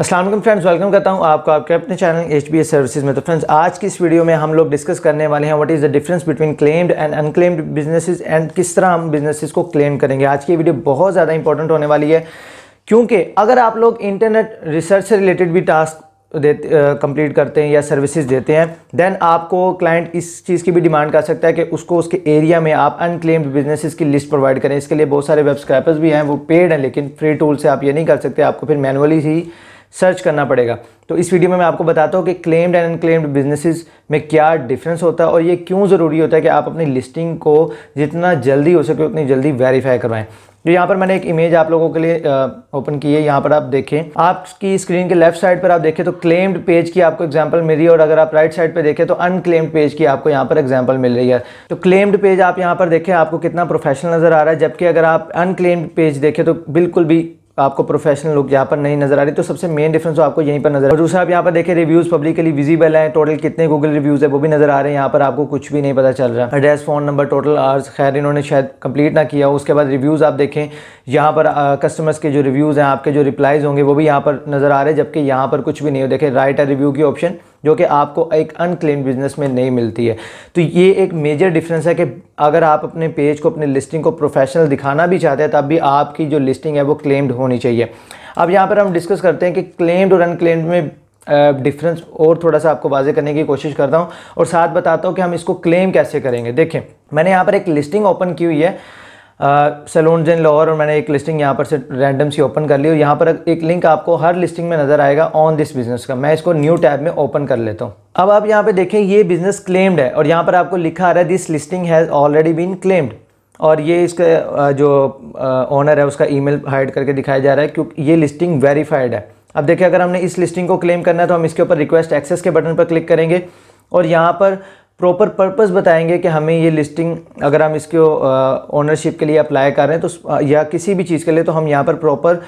Aslam friends welcome करता हूँ आपका आपके अपने channel H B S services में तो फ्रेंड्स आज की इस वीडियो में हम लोग डिस्कस करने वाले हैं what is the difference between claimed and unclaimed businesses and किस तरह हम बिजनेसेस को क्लेम करेंगे आज की वीडियो बहुत ज़्यादा इंपॉर्टेंट होने वाली है क्योंकि अगर आप लोग इंटरनेट रिसर्च से रिलेटेड भी टास्क देते कंप्लीट करते हैं या सर्विसेज देते हैं देन आपको क्लाइंट इस चीज़ की भी डिमांड कर सकता है कि उसको उसके एरिया में आप अनक्लेम्ड बिजनेसेस की लिस्ट प्रोवाइड करें इसके लिए बहुत सारे वेबस्क्राइपर्स भी हैं वो पेड हैं लेकिन फ्री टूल से आप ये नहीं कर सकते आपको फिर मैनुअली ही सर्च करना पड़ेगा तो इस वीडियो में मैं आपको बताता हूँ कि क्लेम्ड एंड अनक्लेम्ड बिजनेसेस में क्या डिफरेंस होता है और ये क्यों ज़रूरी होता है कि आप अपनी लिस्टिंग को जितना जल्दी हो सके उतनी जल्दी वेरीफाई करवाएं तो यहाँ पर मैंने एक इमेज आप लोगों के लिए ओपन की है यहाँ पर आप देखें आपकी स्क्रीन के लेफ्ट साइड पर आप देखें तो क्लेम्ड पेज की आपको एग्जांपल मिल रही है और अगर आप राइट साइड पर देखें तो अनक्लेम्ड पेज की आपको यहाँ पर एग्जांपल मिल रही है तो क्लेम्ड पेज आप यहाँ पर देखें आपको कितना प्रोफेशनल नज़र आ रहा है जबकि अगर आप अनक्लेम्ड पेज देखें तो बिल्कुल भी आपको प्रोफेशनल लुक यहाँ पर नहीं नजर आ रही तो सबसे मेन डिफरेंस आपको यहीं पर नजर दूसरा आप यहाँ पर देखें रिव्यूज़ पब्लिकली विजिबल है टोटल कितने गूगल रिव्यूज़ है वो भी नजर आ रहे हैं यहाँ पर आपको कुछ भी नहीं पता चल रहा address phone number total hours खैर इन्होंने शायद कंप्लीट ना किया उसके बाद रिव्यूज़ आप देखें यहाँ पर कस्टमर्स के जो रिव्यूज़ हैं आपके जो रिप्लाइज़ होंगे वो भी यहाँ पर नज़र आ रहे हैं जबकि यहाँ पर कुछ भी नहीं हो देखे राइट है रिव्यू की ऑप्शन जो कि आपको एक अनक्लेम्ड बिजनेस में नहीं मिलती है तो ये एक मेजर डिफरेंस है कि अगर आप अपने पेज को अपने लिस्टिंग को प्रोफेशनल दिखाना भी चाहते हैं तब भी आपकी जो लिस्टिंग है वो क्लेम्ड होनी चाहिए अब यहाँ पर हम डिस्कस करते हैं कि क्लेम्ड और अनक्लेम्ड में डिफरेंस और थोड़ा सा आपको वाजे करने की कोशिश करता हूँ और साथ बताता हूँ कि हम इसको क्लेम कैसे करेंगे देखें मैंने यहाँ पर एक लिस्टिंग ओपन की हुई है सैलून इन लाहौर और मैंने एक लिस्टिंग यहाँ पर से रैंडम सी ओपन कर ली और यहाँ पर एक लिंक आपको हर लिस्टिंग में नज़र आएगा ऑन दिस बिज़नेस का मैं इसको न्यू टैब में ओपन कर लेता हूँ अब आप यहाँ पे देखें ये बिज़नेस क्लेम्ड है और यहाँ पर आपको लिखा आ रहा है this listing has already been claimed और ये इसका जो ऑनर है उसका ई हाइड करके दिखाया जा रहा है क्योंकि ये लिस्टिंग वेरीफाइड है अब देखिए अगर हमने इस लिस्टिंग को क्लेम करना है तो हम इसके ऊपर रिक्वेस्ट एक्सेस के बटन पर क्लिक करेंगे और यहाँ पर प्रॉपर पर्पस बताएंगे कि हमें ये लिस्टिंग अगर हम इसके ओनरशिप के लिए अप्लाई कर रहे हैं तो या किसी भी चीज़ के लिए तो हम यहाँ पर प्रॉपर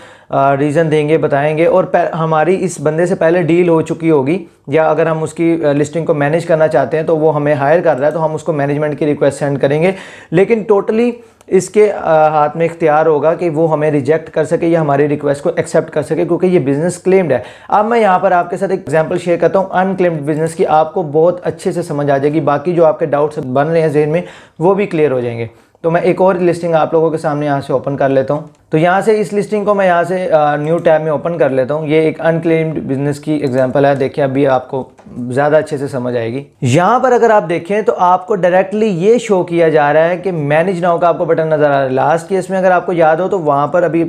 रीज़न देंगे बताएंगे और हमारी इस बंदे से पहले डील हो चुकी होगी या अगर हम उसकी लिस्टिंग को मैनेज करना चाहते हैं तो वो हमें हायर कर रहा है तो हम उसको मैनेजमेंट की रिक्वेस्ट सेंड करेंगे लेकिन टोटली totally इसके हाथ में इख्तियार होगा कि वो हमें रिजेक्ट कर सके या हमारी रिक्वेस्ट को एक्सेप्ट कर सके क्योंकि ये बिज़नेस क्लेम्ड है अब मैं यहाँ पर आपके साथ एक एग्जाम्पल शेयर करता हूँ अनक्लेम्ड बिज़नेस की आपको बहुत अच्छे से समझ आ जाएगी बाकी जो आपके डाउट्स बन रहे हैं जहन में वो भी क्लियर हो जाएंगे तो मैं एक और लिस्टिंग आप लोगों के सामने यहाँ से ओपन कर लेता हूँ तो यहाँ से इस लिस्टिंग को मैं यहाँ से न्यू टैब में ओपन कर लेता हूँ ये एक अनक्लेम्ड बिजनेस की एग्जांपल है देखिए अभी आपको ज़्यादा अच्छे से समझ आएगी यहाँ पर अगर आप देखें तो आपको डायरेक्टली ये शो किया जा रहा है कि मैनेज नाउ का आपको बटन नज़र आ रहा है लास्ट केस में अगर आपको याद हो तो वहाँ पर अभी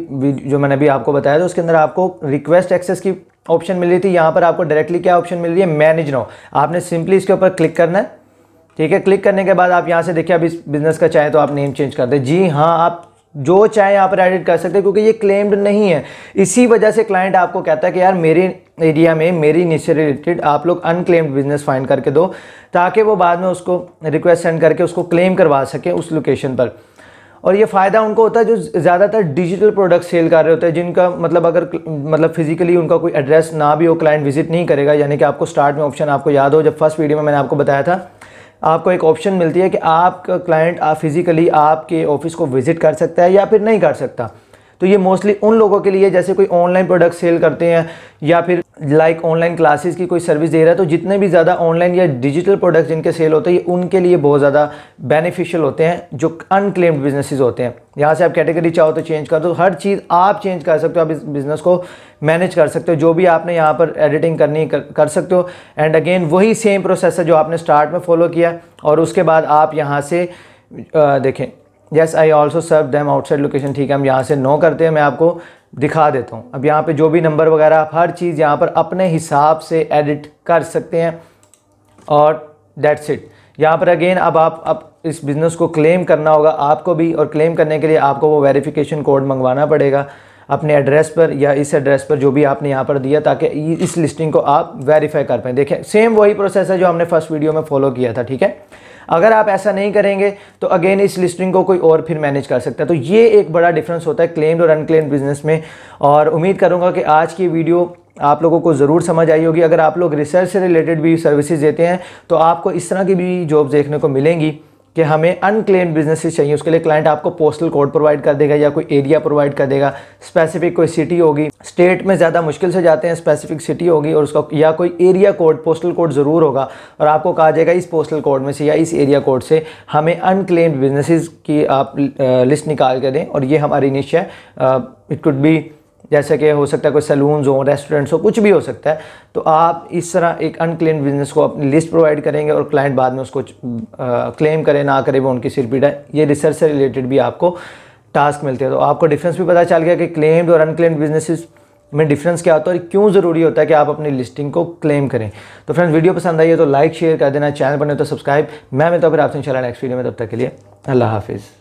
जो मैंने अभी आपको बताया था उसके अंदर आपको रिक्वेस्ट एक्सेस की ऑप्शन मिल रही थी यहाँ पर आपको डायरेक्टली क्या ऑप्शन मिल रही है मैनेज नाउ आपने सिंपली इसके ऊपर क्लिक करना है ठीक है क्लिक करने के बाद आप यहाँ से देखिए अब इस बिज़नेस का चाहे तो आप नेम चेंज कर दें जी हाँ आप जो चाहे यहाँ पर एडिट कर सकते हैं क्योंकि ये क्लेम्ड नहीं है इसी वजह से क्लाइंट आपको कहता है कि यार मेरे एरिया में मेरी नीच से रिलेटेड आप लोग अनक्लेम्ड बिजनेस फाइंड करके दो ताकि वो बाद में उसको रिक्वेस्ट सेंड करके उसको क्लेम करवा सकें उस लोकेशन पर और ये फ़ायदा उनको होता है जो ज़्यादातर डिजिटल प्रोडक्ट सेल कर रहे होते हैं जिनका मतलब अगर मतलब फिजिकली उनका कोई एड्रेस ना भी हो क्लाइंट विजिट नहीं करेगा यानी कि आपको स्टार्ट में ऑप्शन आपको याद हो जब फर्स्ट वीडियो में मैंने आपको बताया था आपको एक ऑप्शन मिलती है कि आपका क्लाइंट आप फिज़िकली आपके ऑफिस को विज़िट कर सकता है या फिर नहीं कर सकता तो ये मोस्टली उन लोगों के लिए जैसे कोई ऑनलाइन प्रोडक्ट सेल करते हैं या फिर लाइक ऑनलाइन क्लासेस की कोई सर्विस दे रहा है तो जितने भी ज़्यादा ऑनलाइन या डिजिटल प्रोडक्ट जिनके सेल होते हैं ये उनके लिए बहुत ज़्यादा बेनिफिशियल होते हैं जो अनक्लेम्ड बिजनेसेस होते हैं यहाँ से आप कैटेगरी चाहो तो चेंज कर दो हर चीज़ आप चेंज कर सकते हो आप इस बिज़नेस को मैनेज कर सकते हो जो भी आपने यहाँ पर एडिटिंग करनी कर, कर सकते हो एंड अगेन वही सेम प्रोसेस है जो आपने स्टार्ट में फॉलो किया और उसके बाद आप यहाँ से आ, देखें yes I also serve them outside location ठीक है हम यहाँ से नो करते हैं मैं आपको दिखा देता हूँ अब यहाँ पे जो भी नंबर वगैरह आप हर चीज़ यहाँ पर अपने हिसाब से एडिट कर सकते हैं और डेट्स इट यहाँ पर अगेन अब आप अब इस बिज़नेस को क्लेम करना होगा आपको भी और क्लेम करने के लिए आपको वो वेरिफिकेशन कोड मंगवाना पड़ेगा अपने एड्रेस पर या इस एड्रेस पर जो भी आपने यहाँ पर दिया ताकि इस लिस्टिंग को आप वेरीफाई कर पाएँ देखें सेम वही प्रोसेस है जो हमने फर्स्ट वीडियो में फॉलो किया था ठीक है अगर आप ऐसा नहीं करेंगे तो अगेन इस लिस्टिंग को कोई और फिर मैनेज कर सकता है तो ये एक बड़ा डिफरेंस होता है क्लेम्ड और अनक्लेम्ड बिजनेस में और उम्मीद करूँगा कि आज की वीडियो आप लोगों को ज़रूर समझ आई होगी अगर आप लोग रिसर्च से रिलेटेड भी सर्विसेज देते हैं तो आपको इस तरह की भी जॉब देखने को मिलेंगी कि हमें अनक्लेम बिजनेसेस चाहिए उसके लिए क्लाइंट आपको पोस्टल कोड प्रोवाइड कर देगा या कोई एरिया प्रोवाइड कर देगा स्पेसिफिक कोई सिटी होगी स्टेट में ज़्यादा मुश्किल से जाते हैं स्पेसिफिक सिटी होगी और उसका या कोई एरिया कोड पोस्टल कोड ज़रूर होगा और आपको कहा जाएगा इस पोस्टल कोड में से या इस एरिया कोड से हमें अनक्लेम बिजनेस की आप लिस्ट निकाल कर दें और ये हमारी निश्चय इट कुड बी जैसे कि हो सकता है कोई सलून हो रेस्टोरेंट्स हो कुछ भी हो सकता है तो आप इस तरह एक अनक्लेम बिजनेस को अपनी लिस्ट प्रोवाइड करेंगे और क्लाइंट बाद में उसको क्लेम करे ना करे वो उनकी सिर पीड़ा ये रिसर्च से रिलेटेड भी आपको टास्क मिलते हैं तो आपको डिफरेंस भी पता चल गया कि क्लेम्ड और अनक्लेम्ड बिजनेस में डिफरेंस क्या होता है और क्यों ज़रूरी होता है कि आप अपनी लिस्टिंग को क्लेम करें तो फ्रेंड्स वीडियो पसंद आई है तो लाइक शेयर कर देना चैनल पर नहीं तो सब्सक्राइब मैं मिलता तो हूँ फिर आपसे इंशाल्लाह नेक्स्ट वीडियो में तब तक के लिए अल्लाह हाफिज़